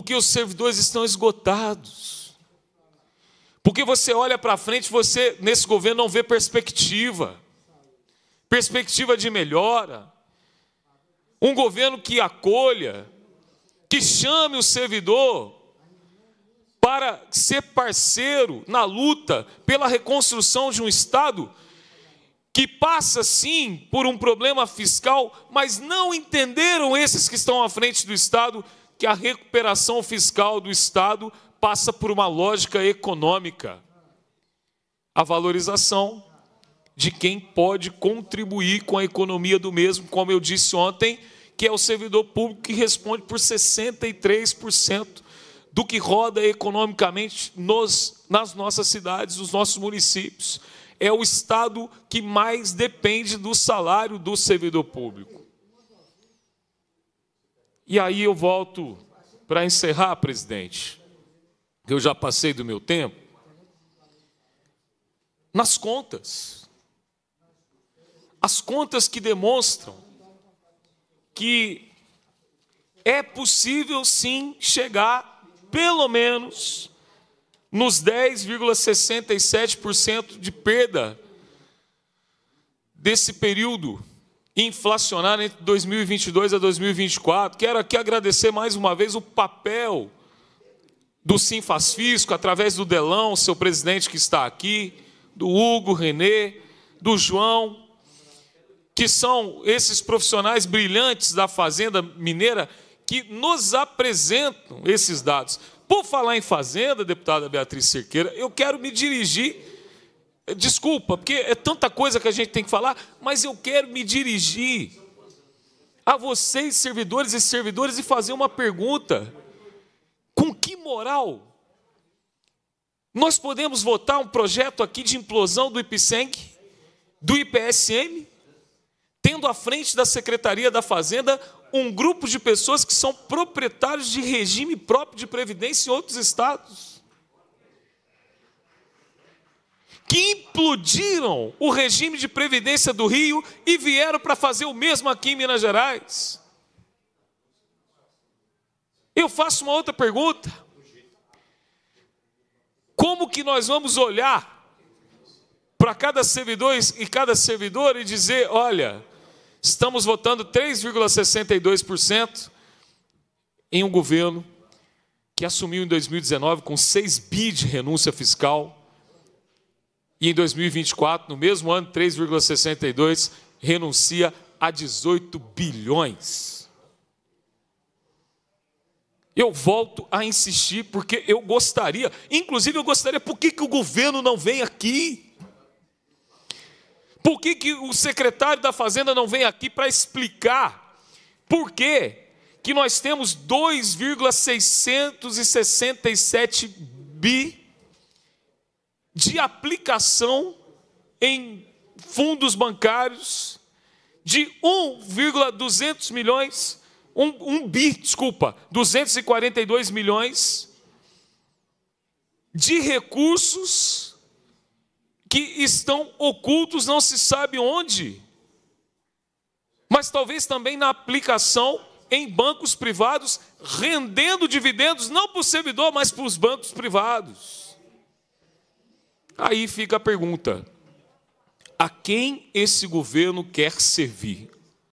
porque os servidores estão esgotados. Porque você olha para frente, você nesse governo não vê perspectiva. Perspectiva de melhora. Um governo que acolha, que chame o servidor para ser parceiro na luta pela reconstrução de um Estado que passa sim por um problema fiscal, mas não entenderam esses que estão à frente do Estado que a recuperação fiscal do Estado passa por uma lógica econômica. A valorização de quem pode contribuir com a economia do mesmo, como eu disse ontem, que é o servidor público que responde por 63% do que roda economicamente nos, nas nossas cidades, nos nossos municípios. É o Estado que mais depende do salário do servidor público. E aí eu volto para encerrar, presidente, que eu já passei do meu tempo, nas contas. As contas que demonstram que é possível sim chegar, pelo menos, nos 10,67% de perda desse período inflacionar entre 2022 a 2024. Quero aqui agradecer mais uma vez o papel do Sinfas Fisco, através do Delão, seu presidente que está aqui, do Hugo, Renê, do João, que são esses profissionais brilhantes da Fazenda Mineira que nos apresentam esses dados. Por falar em Fazenda, deputada Beatriz Cerqueira, eu quero me dirigir Desculpa, porque é tanta coisa que a gente tem que falar, mas eu quero me dirigir a vocês, servidores e servidores, e fazer uma pergunta: com que moral nós podemos votar um projeto aqui de implosão do IPSENG, do IPSM, tendo à frente da Secretaria da Fazenda um grupo de pessoas que são proprietários de regime próprio de previdência em outros estados? explodiram o regime de previdência do Rio e vieram para fazer o mesmo aqui em Minas Gerais. Eu faço uma outra pergunta. Como que nós vamos olhar para cada servidor e cada servidor e dizer, olha, estamos votando 3,62% em um governo que assumiu em 2019 com 6 bi de renúncia fiscal, e em 2024, no mesmo ano, 3,62 renuncia a 18 bilhões. Eu volto a insistir porque eu gostaria, inclusive eu gostaria, por que, que o governo não vem aqui? Por que, que o secretário da Fazenda não vem aqui para explicar por que, que nós temos 2,667 bilhões? de aplicação em fundos bancários de 1,200 milhões, 1 um, um bi, desculpa, 242 milhões de recursos que estão ocultos, não se sabe onde, mas talvez também na aplicação em bancos privados, rendendo dividendos não para o servidor, mas para os bancos privados. Aí fica a pergunta: a quem esse governo quer servir?